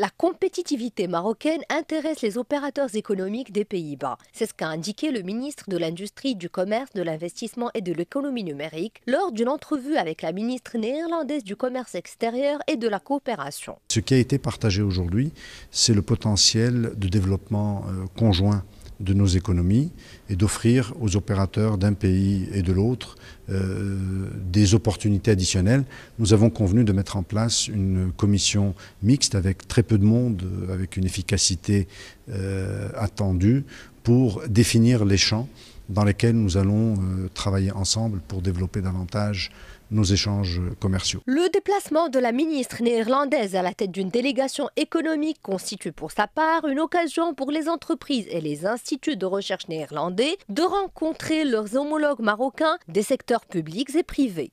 La compétitivité marocaine intéresse les opérateurs économiques des Pays-Bas. C'est ce qu'a indiqué le ministre de l'Industrie, du Commerce, de l'Investissement et de l'économie numérique lors d'une entrevue avec la ministre néerlandaise du Commerce extérieur et de la coopération. Ce qui a été partagé aujourd'hui, c'est le potentiel de développement euh, conjoint de nos économies et d'offrir aux opérateurs d'un pays et de l'autre euh, des opportunités additionnelles. Nous avons convenu de mettre en place une commission mixte avec très peu de monde, avec une efficacité euh, attendue pour définir les champs dans lesquelles nous allons euh, travailler ensemble pour développer davantage nos échanges commerciaux. Le déplacement de la ministre néerlandaise à la tête d'une délégation économique constitue pour sa part une occasion pour les entreprises et les instituts de recherche néerlandais de rencontrer leurs homologues marocains des secteurs publics et privés.